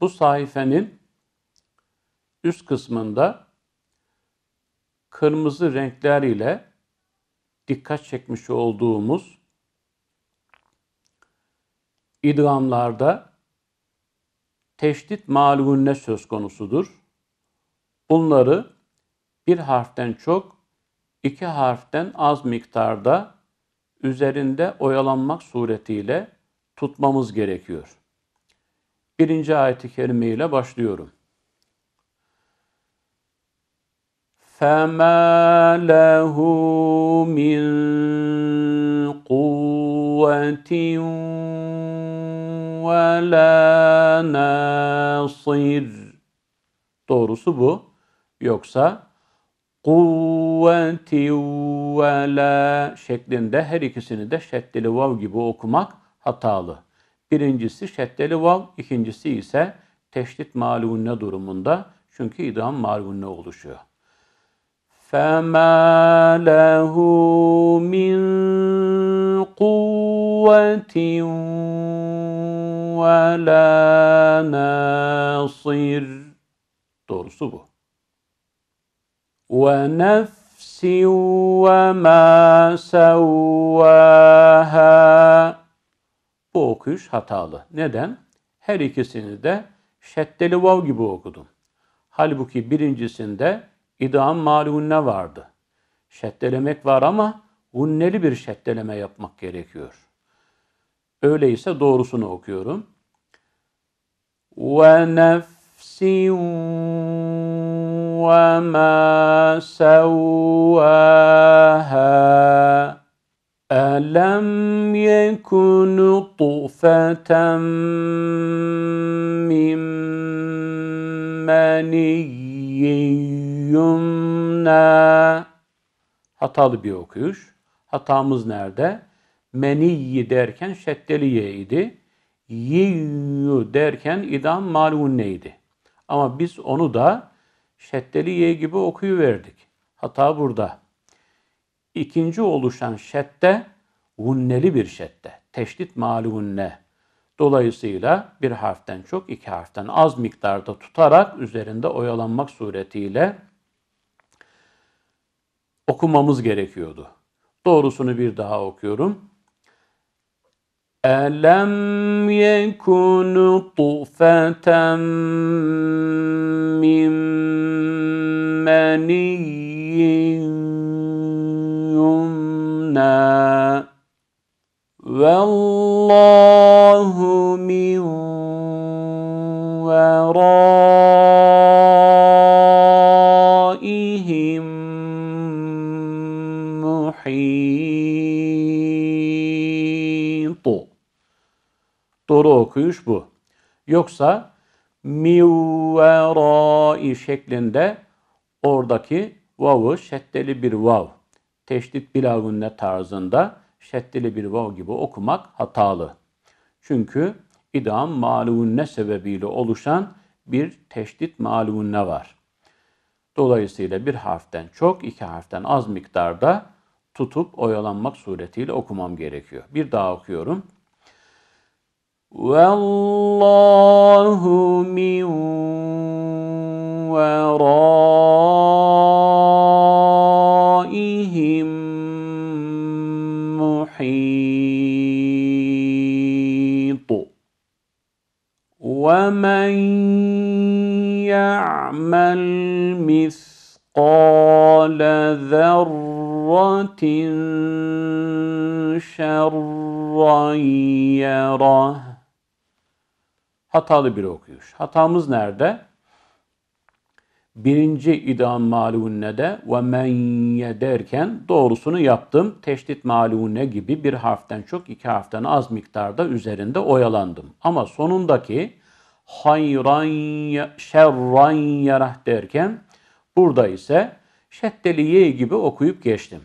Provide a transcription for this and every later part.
Bu sayfenin üst kısmında kırmızı renkler ile dikkat çekmiş olduğumuz idramlarda teşdit malumune söz konusudur. Bunları bir harften çok, iki harften az miktarda üzerinde oyalanmak suretiyle tutmamız gerekiyor. Birinci ayet-i kerime ile başlıyorum. فَمَا لَهُ مِنْ قُوَّةٍ وَلَا نَاصِرٍ Doğrusu bu. Yoksa kuvveti ve la şeklinde her ikisini de şeddeli vav gibi okumak hatalı. Birincisi şeddeli vav, ikincisi ise teşdit malunne durumunda. Çünkü idam malunne oluşuyor. فَمَا لَهُ مِنْ قُوَّةٍ وَلَا نَاصِرٍ Doğrusu bu. وَنَفْسٍ وَمَا سَوَّاهَا bu okuyuş hatalı. Neden? Her ikisini de şeddeli vav gibi okudum. Halbuki birincisinde idam malunne vardı. Şeddelemek var ama hunneli bir şeddeleme yapmak gerekiyor. Öyleyse doğrusunu okuyorum. Ve nefsin ve ma sevvaha ألم يكن طفة من مني يمنى Hatalı bir okuyuş. Hatamız nerede? Meniyyi derken şeddeli idi. Yiyyu derken idam malun neydi? Ama biz onu da şeddeli ye gibi okuyuverdik. Hata burada ikinci oluşan şedde gunneli bir şedde. Teşdit mali gunne. Dolayısıyla bir harften çok iki harften az miktarda tutarak üzerinde oyalanmak suretiyle okumamız gerekiyordu. Doğrusunu bir daha okuyorum. أَلَمْ يَكُنْ طُفَةً مِّن مَّنِيٍّ والله من ورائهم muhit. Doğru okuyuş bu. Yoksa mivverai şeklinde oradaki vav'ı şeddeli bir vav. Teşdit bilavunne tarzında şeddeli bir vav gibi okumak hatalı. Çünkü idam malunne sebebiyle oluşan bir teşdit malunne var. Dolayısıyla bir harften çok, iki harften az miktarda tutup oyalanmak suretiyle okumam gerekiyor. Bir daha okuyorum. Vallahu min vera يعمل مثقال ذرة şerran yerah. Hatalı bir okuyuş. Hatamız nerede? Birinci idam malûne de ve menye derken doğrusunu yaptım. Teşdit malûne gibi bir harften çok iki harften az miktarda üzerinde oyalandım. Ama sonundaki hayran ya, şerran yarah derken burada ise şeddeli ye gibi okuyup geçtim.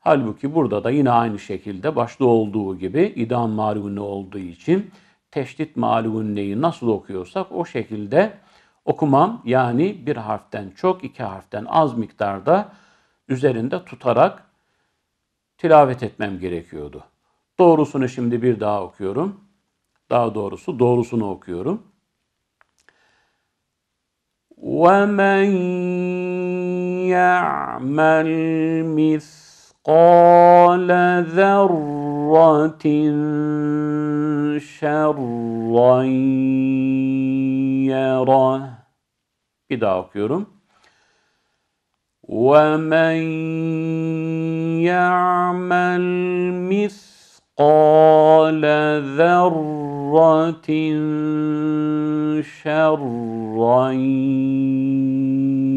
Halbuki burada da yine aynı şekilde başta olduğu gibi idam malunne olduğu için teşdit malunneyi nasıl okuyorsak o şekilde okumam yani bir harften çok iki harften az miktarda üzerinde tutarak tilavet etmem gerekiyordu. Doğrusunu şimdi bir daha okuyorum. Daha doğrusu doğrusunu okuyorum. ومن يعمل مثقال ذره شرا يره bir daha okuyorum ومن يعمل مثقال ذره ذرة شرا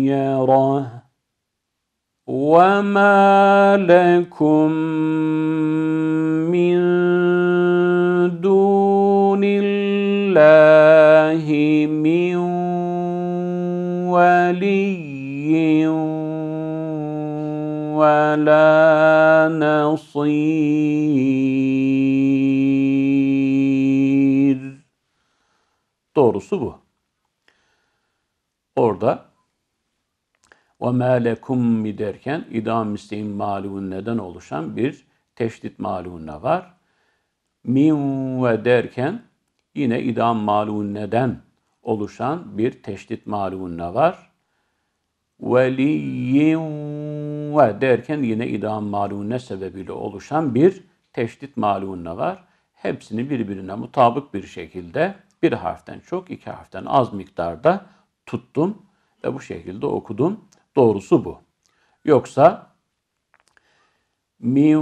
يره وما لكم من دون الله من ولي ولا نصير Doğrusu bu. Orada ve melekum mi derken idam isteğin neden oluşan bir teşdit malunne var. Min ve derken yine idam malûn neden oluşan bir teşdit malunne var. Veliyyin ve derken yine idam malunne sebebiyle oluşan bir teşdit malunne var. Hepsini birbirine mutabık bir şekilde bir harften çok, iki harften az miktarda tuttum ve bu şekilde okudum. Doğrusu bu. Yoksa min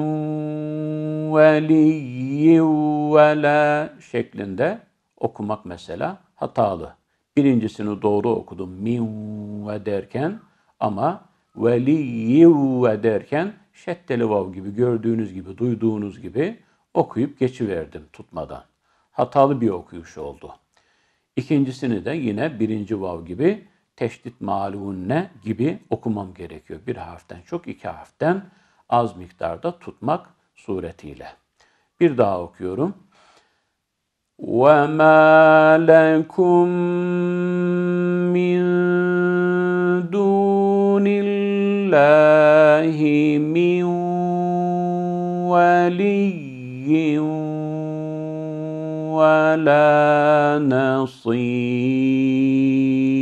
veliyyi vela şeklinde okumak mesela hatalı. Birincisini doğru okudum min ve derken ama veliyyi ve derken şeddeli vav gibi gördüğünüz gibi, duyduğunuz gibi okuyup geçiverdim tutmadan hatalı bir okuyuş oldu. İkincisini de yine birinci vav gibi teşdit malunne gibi okumam gerekiyor. Bir harften çok iki harften az miktarda tutmak suretiyle. Bir daha okuyorum. وَمَا لَكُمْ مِنْ min اللّٰهِ مِنْ وَلِيٍّ ولا نصير